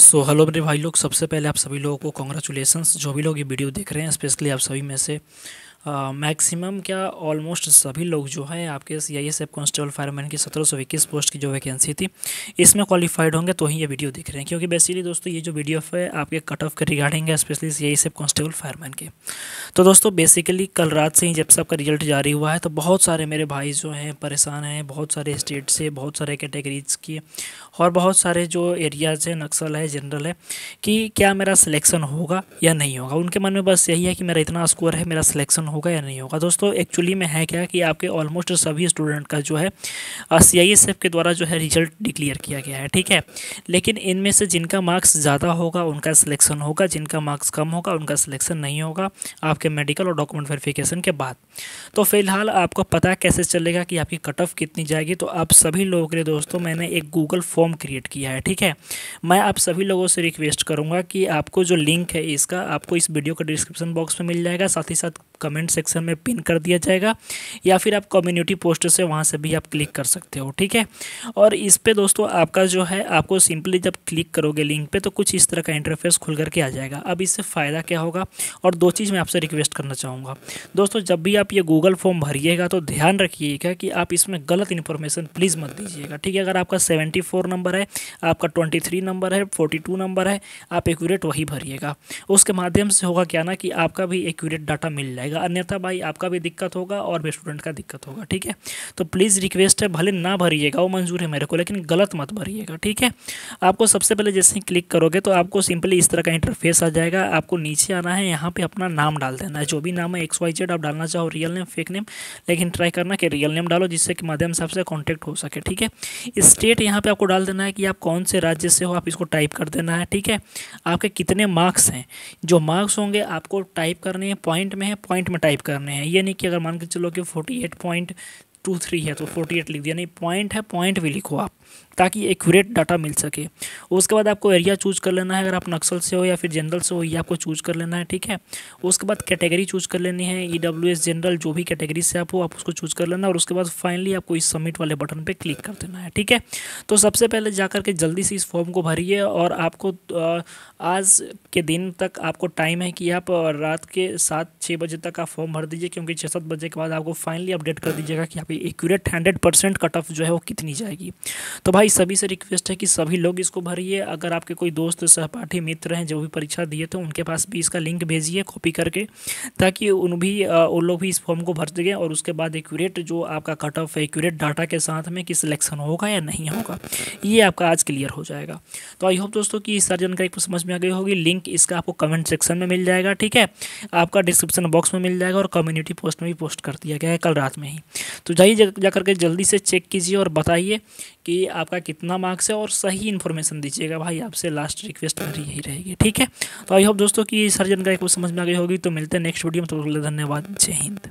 so hello मेरे भाई लोग सबसे पहले आप सभी लोगों को कॉन्ग्रेचुलेसन्स जो भी लोग ये वीडियो देख रहे हैं स्पेशली आप सभी में से मैक्सिमम क्या ऑलमोस्ट सभी लोग जो है आपके C I S F constable fireman की सत्रह सौ इक्कीस पोस्ट की जो वैकेंसी थी इसमें क्वालिफाइड होंगे तो ही ये वीडियो देख रहे हैं क्योंकि बेसिकली दोस्तों ये जो वीडियो है आपके कट ऑफ के रिगार्डिंग है specially C I S F constable fireman के तो दोस्तों बेसिकली कल रात से ही जब से आपका रिजल्ट जारी हुआ है तो बहुत सारे मेरे भाई जो हैं परेशान हैं बहुत सारे स्टेट से बहुत सारे कैटेगरीज की और बहुत सारे जो एरियाज हैं नक्सल है जनरल है कि क्या मेरा सिलेक्शन होगा या नहीं होगा उनके मन में बस यही है कि मेरा इतना स्कोर है मेरा सिलेक्शन होगा या नहीं होगा दोस्तों एक्चुअली में है क्या कि आपके ऑलमोस्ट सभी स्टूडेंट का जो है सी के द्वारा जो है रिजल्ट डिक्लेयर किया गया है ठीक है लेकिन इनमें से जिनका मार्क्स ज़्यादा होगा उनका सिलेक्शन होगा जिनका मार्क्स कम होगा उनका सिलेक्शन नहीं होगा आपके मेडिकल और डॉक्यूमेंट वेरिफिकेशन के बाद तो फिलहाल आपको पता कैसे चलेगा कि आपकी कट ऑफ कितनी जाएगी तो आप सभी लोगों के लिए दोस्तों मैंने एक गूगल फॉर्म क्रिएट किया है ठीक है मैं आप सभी लोगों से रिक्वेस्ट करूँगा कि आपको जो लिंक है इसका आपको इस वीडियो का डिस्क्रिप्शन बॉक्स में मिल जाएगा साथ ही साथ कमेंट सेक्शन में पिन कर दिया जाएगा या फिर आप कम्युनिटी पोस्ट से वहाँ से भी आप क्लिक कर सकते हो ठीक है और इस पर दोस्तों आपका जो है आपको सिंपली जब क्लिक करोगे लिंक पर तो कुछ इस तरह का इंटरफेस खुल करके आ जाएगा अब इससे फ़ायदा क्या होगा और दो चीज़ मैं आपसे रिक्वेस्ट करना चाहूँगा दोस्तों जब भी आप ये गूगल फॉर्म भरिएगा तो ध्यान रखिएगा कि आप इसमें गलत इन्फॉर्मेशन प्लीज़ मत दीजिएगा ठीक है अगर आपका सेवेंटी नंबर है आपका ट्वेंटी नंबर है फोर्टी नंबर है आप एक्यूरेट वही भरिएगा उसके माध्यम से होगा क्या ना कि आपका भी एक्यूरेट डाटा मिल जाएगा जाएगा अन्यथा भाई आपका भी दिक्कत होगा और भी स्टूडेंट का दिक्कत होगा ठीक है तो प्लीज़ रिक्वेस्ट है भले ना भरिएगा वो मंजूर है मेरे को लेकिन गलत मत भरिएगा ठीक है आपको सबसे पहले जैसे ही क्लिक करोगे तो आपको सिंपली इस तरह का इंटरफेस आ जाएगा आपको नीचे आना है यहाँ पर अपना नाम डाल देना है जो भी नाम है एक्स वाई जेड आप डालना चाहो रियल नेम फेक नेम लेकिन ट्राई करना कि रियल नेम डालो जिससे कि माध्यम से आपसे कॉन्टैक्ट हो सके ठीक है स्टेट यहाँ पर आपको डाल देना है कि आप कौन से राज्य से हो आप इसको टाइप कर देना है ठीक है आपके कितने मार्क्स हैं जो मार्क्स होंगे आपको टाइप करने हैं पॉइंट में है पॉइंट पॉइंट में टाइप करने हैं ये नहीं कि अगर मान के चलो कि forty eight point two three है तो फोर्टी एट लिख दिया नहीं पॉइंट है पॉइंट भी लिखो आप ताकि एक्यूरेट डाटा मिल सके उसके बाद आपको एरिया चूज कर लेना है अगर आप नक्सल से हो या फिर जनरल से हो ये आपको चूज कर लेना है ठीक है उसके बाद कैटेगरी चूज कर लेनी है ई डब्ल्यू एस जनरल जो भी कैटेगरी से आप हो आप उसको चूज कर लेना और उसके बाद फाइनली आपको इस सबमिट वाले बटन पर क्लिक कर देना है ठीक है तो सबसे पहले जा करके जल्दी से इस फॉर्म को भरिए और आपको आज के दिन तक आपको टाइम है कि आप रात के सात छः बजे तक आप फॉर्म भर दीजिए क्योंकि छः सात बजे के बाद आपको फाइनली अपडेट कर दीजिएगा कि आप sorry accurate hundred percent cut off जो है वो कितनी जाएगी तो भाई सभी से रिक्वेस्ट है कि सभी लोग इसको भरिए अगर आपके कोई दोस्त सहपाठी मित्र हैं जो भी परीक्षा दिए थे उनके पास भी इसका लिंक भेजिए कॉपी करके ताकि उन भी उन लोग भी इस फॉर्म को भर देंगे और उसके बाद एक्यूरेट जो आपका कट ऑफ एक्यूरेट डाटा के साथ में कि सिलेक्शन होगा या नहीं होगा ये आपका आज क्लियर हो जाएगा तो आई होप दोस्तों की सारी जानकारी आपको समझ में आ गई होगी लिंक इसका आपको कमेंट सेक्शन में मिल जाएगा ठीक है आपका डिस्क्रिप्शन बॉक्स में मिल जाएगा और कम्युनिटी पोस्ट में भी पोस्ट कर दिया गया है कल रात में ही तो जाइए सही जगह जा करके जल्दी से चेक कीजिए और बताइए कि आपका कितना मार्क्स है और सही इन्फॉर्मेशन दीजिएगा भाई आपसे लास्ट रिक्वेस्ट मेरी यही रहेगी ठीक है तो आई होप दोस्तों की सर्जन का एक समझ में आ गई होगी तो मिलते हैं नेक्स्ट वीडियो में तो धन्यवाद जय हिंद